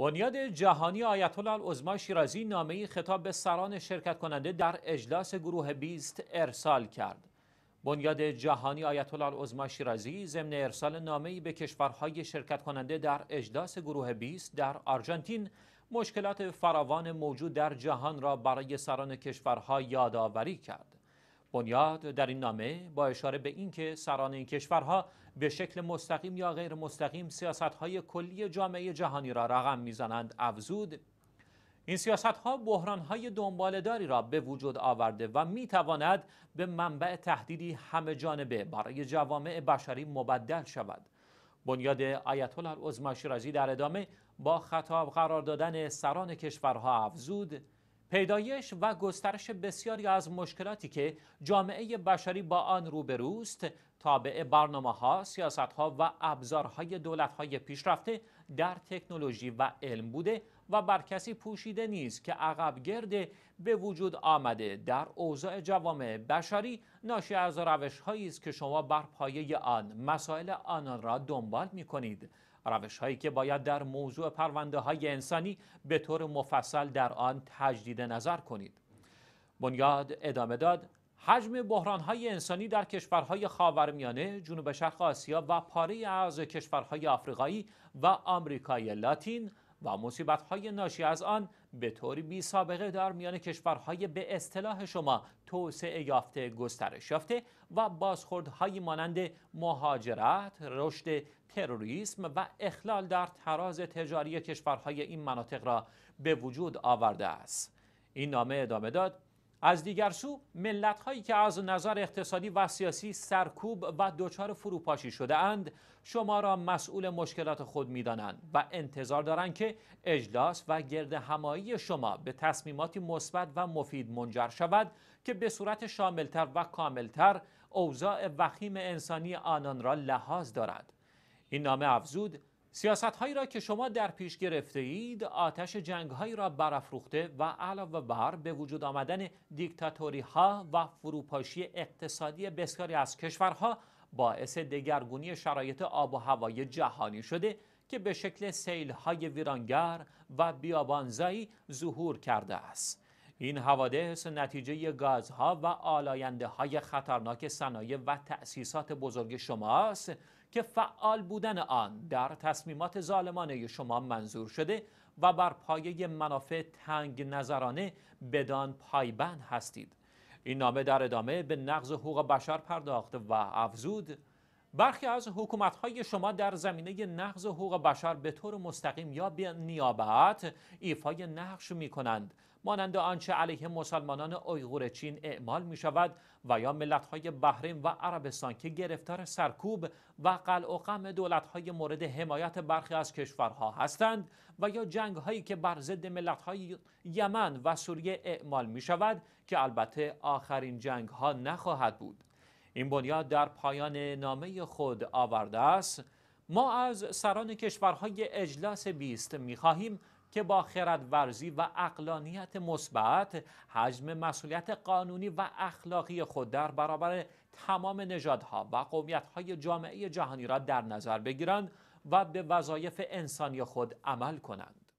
بنیاد جهانی آیت الله شیرازی نامه‌ای خطاب به سران شرکت کننده در اجلاس گروه 20 ارسال کرد. بنیاد جهانی آیت الله عظما شیرازی ضمن ارسال نامه‌ای به کشورهای شرکت کننده در اجلاس گروه 20 در آرژانتین مشکلات فراوان موجود در جهان را برای سران کشورها یادآوری کرد. بنیاد در این نامه با اشاره به اینکه سران این کشورها به شکل مستقیم یا غیر مستقیم سیاستهای کلی جامعه جهانی را رقم میزنند افزود این سیاست ها بحران های را به وجود آورده و می به منبع تهدیدی همه جانبه برای جوامع بشری مبدل شود. بنیاد آیت الله العظمی شیرازی در ادامه با خطاب قرار دادن سران کشورها افزود پیدایش و گسترش بسیاری از مشکلاتی که جامعه بشری با آن روبروست تابع برنامه ها، سیاست ها و ابزارهای دولت های پیشرفته در تکنولوژی و علم بوده و بر کسی پوشیده نیست که عقب گرد به وجود آمده در اوضاع جوامع بشری ناشی از روش است که شما بر پایه آن مسائل آنان را دنبال می کنید روش هایی که باید در موضوع پرونده های انسانی به طور مفصل در آن تجدید نظر کنید بنیاد ادامه داد حجم بحران های انسانی در کشورهای خاورمیانه، جنوب شرق آسیا و پاره از کشورهای آفریقایی و آمریکای لاتین و مصیبت های ناشی از آن به طور بی سابقه در میان کشورهای به اصطلاح شما توسعه یافته گسترش یافته و بازخوردهایی مانند مهاجرت، رشد تروریسم و اخلال در تراز تجاری کشورهای این مناطق را به وجود آورده است. این نامه ادامه داد از دیگر سو ملت هایی که از نظر اقتصادی و سیاسی سرکوب و دچار فروپاشی شده اند شما را مسئول مشکلات خود می دانند و انتظار دارند که اجلاس و گرد همایی شما به تصمیماتی مثبت و مفید منجر شود که به صورت شاملتر و کاملتر اوضاع وخیم انسانی آنان را لحاظ دارد این نامه افزود سیاست هایی را که شما در پیش گرفته اید آتش جنگ هایی را برافروخته و علاوه بر به وجود آمدن دیکتاتوری ها و فروپاشی اقتصادی بسیاری از کشورها باعث دگرگونی شرایط آب و هوای جهانی شده که به شکل سیل های ویرانگر و بیابانزایی ظهور کرده است. این حوادث نتیجه گازها و آلاینده های خطرناک صنایع و تأسیسات بزرگ شماست که فعال بودن آن در تصمیمات ظالمانه شما منظور شده و بر پایه منافع تنگ نظرانه بدان پایبند هستید این نامه در ادامه به نقض حقوق بشر پرداخت و افزود برخی از های شما در زمینه نقض حقوق بشر به طور مستقیم یا به نیابت ایفای نقش کنند مانند آنچه علیه مسلمانان ایغور چین اعمال می شود و یا ملتهای بحرین و عربستان که گرفتار سرکوب و قلع و قم دولتهای مورد حمایت برخی از کشورها هستند و یا جنگ هایی که بر ضد ملتهای یمن و سوریه اعمال می شود که البته آخرین جنگ ها نخواهد بود این بنیاد در پایان نامه خود آورده است ما از سران کشورهای اجلاس می خواهیم که با ورزی و اقلانیت مثبت حجم مسئولیت قانونی و اخلاقی خود در برابر تمام نژادها و قومیتهای جامعه جهانی را در نظر بگیرند و به وظایف انسانی خود عمل کنند